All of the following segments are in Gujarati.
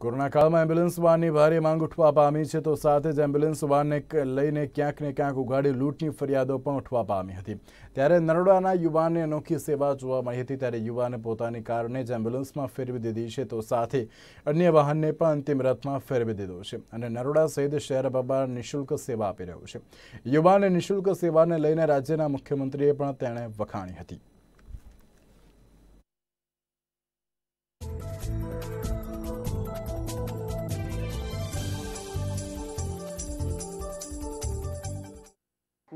કોરોના કાળમાં એમ્બ્યુલન્સ વાનની ભારે માંગ ઉઠવા પામી છે તો સાથે જ એમ્બ્યુલન્સ વાનને લઈને ક્યાંક ને ક્યાંક ઉઘાડી લૂંટની ફરિયાદો પણ ઉઠવા પામી હતી ત્યારે નરોડાના યુવાનને અનોખી સેવા જોવા મળી હતી ત્યારે યુવાને પોતાની કારને જ એમ્બ્યુલન્સમાં ફેરવી દીધી છે તો સાથે અન્ય વાહનને પણ અંતિમ રથમાં ફેરવી દીધો છે અને નરોડા સહિત શહેર બાબા નિઃશુલ્ક સેવા આપી રહ્યો છે યુવાને નિઃશુલ્ક સેવાને લઈને રાજ્યના મુખ્યમંત્રીએ પણ તેણે વખાણી હતી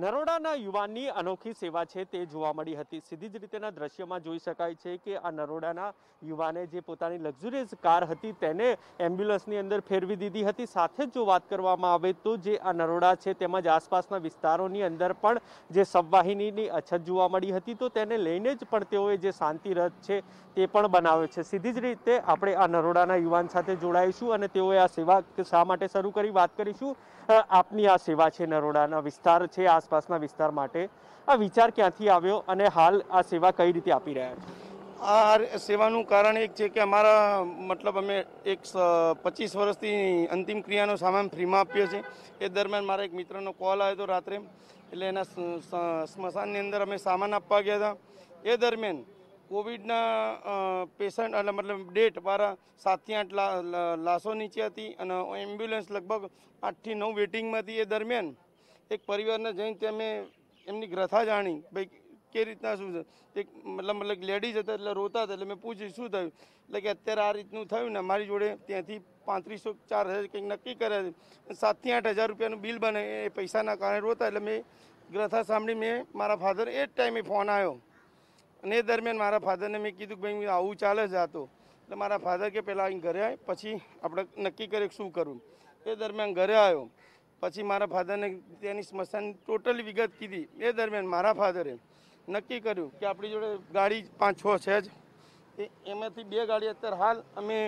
નરોડાના યુવાનની અનોખી સેવા છે તે જોવા મળી હતી સીધી જ રીતેના દ્રશ્યમાં જોઈ શકાય છે કે આ નરોડાના યુવાને જે પોતાની લક્ઝુરિયસ કાર હતી તેને એમ્બ્યુલન્સની અંદર ફેરવી દીધી હતી સાથે જ જો વાત કરવામાં આવે તો જે આ નરોડા છે તેમજ આસપાસના વિસ્તારોની અંદર પણ જે સબવાહિનીની અછત જોવા મળી હતી તો તેને લઈને જ પણ તેઓએ જે શાંતિ રથ છે તે પણ બનાવ્યો છે સીધી જ રીતે આપણે આ નરોડાના યુવાન સાથે જોડાઈશું અને તેઓએ આ સેવા શા માટે શરૂ કરી વાત કરીશું આપની આ સેવા છે નરોડાના વિસ્તાર છે આ આસપાસના વિસ્તાર માટે આ વિચાર ક્યાંથી આવ્યો અને હાલ આ સેવા કઈ રીતે આપી રહ્યા છો આ સેવાનું કારણ એક છે કે અમારા મતલબ અમે એક પચીસ વર્ષથી અંતિમ ક્રિયાનો સામાન ફ્રીમાં આપ્યો છે એ દરમિયાન મારા એક મિત્રનો કોલ આવ્યો હતો રાત્રે એટલે એના સ્મશાનની અંદર અમે સામાન આપવા ગયા હતા એ દરમિયાન કોવિડના પેશન્ટ એટલે મતલબ ડેટ મારા સાતથી આઠ લાશો નીચે હતી અને એમ્બ્યુલન્સ લગભગ આઠથી નવ વેટિંગમાં હતી એ દરમિયાન એક પરિવારને જઈને ત્યાં મેં એમની ગ્રથા જાણી ભાઈ કે રીતના શું છે એક મતલબ મતલબ લેડીઝ હતા એટલે રોતા હતા એટલે મેં પૂછ્યું શું થયું એટલે કે અત્યારે આ રીતનું થયું ને મારી જોડે ત્યાંથી પાંત્રીસો ચાર હજાર કંઈક નક્કી કર્યા છે સાતથી આઠ હજાર રૂપિયાનું બિલ બને એ પૈસાના કારણે રોતા એટલે મેં ગ્રથા સાંભળી મેં મારા ફાધર એ જ ટાઈમે ફોન આવ્યો અને એ દરમિયાન મારા ફાધરને મેં કીધું કે ભાઈ આવું ચાલે જ હતો એટલે મારા ફાધર કે પહેલાં અહીં ઘરે આવે પછી આપણે નક્કી કરીએ શું કરવું એ દરમિયાન ઘરે આવ્યો પછી મારા ફાધરને તેની સ્મશાન ટોટલી વિગત કીધી એ દરમિયાન મારા ફાધરે નક્કી કર્યું કે આપણી જોડે ગાડી પાંચ છ છે જ એમાંથી બે ગાડી અત્યારે હાલ અમે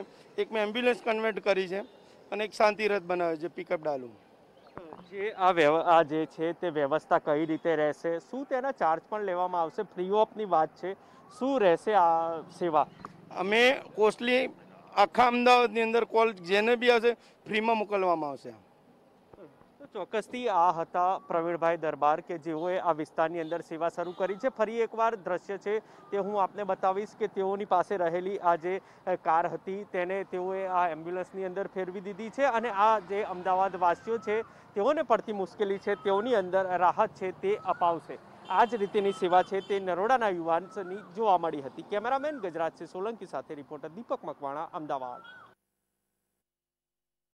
એક મેં એમ્બ્યુલન્સ કન્વર્ટ કરી છે અને એક શાંતિરથ રથ બનાવ્યો છે પિકઅપ ડાલુ જે આ વ્યવ આ જે છે તે વ્યવસ્થા કઈ રીતે રહેશે શું તેના ચાર્જ પણ લેવામાં આવશે ફ્રી ઓફની વાત છે શું રહેશે આ સેવા અમે કોસ્ટલી આખા અમદાવાદની અંદર કોલ જેને બી આવશે ફ્રીમાં મોકલવામાં આવશે ચોક્કસથી આ હતા પ્રવીણભાઈ દરબાર કે જેઓએ આ વિસ્તારની અંદર સેવા શરૂ કરી છે ફરી એકવાર દ્રશ્ય છે તે હું આપને બતાવીશ કે તેઓની પાસે રહેલી આ જે કાર હતી તેને તેઓએ આ એમ્બ્યુલન્સની અંદર ફેરવી દીધી છે અને આ જે અમદાવાદવાસીઓ છે તેઓને પડતી મુશ્કેલી છે તેઓની અંદર રાહત છે તે અપાવશે આ જ રીતેની સેવા છે તે નરોડાના યુવાનની જોવા મળી હતી કેમેરામેન ગજરાજ સિંહ સોલંકી સાથે રિપોર્ટર દીપક મકવાણા અમદાવાદ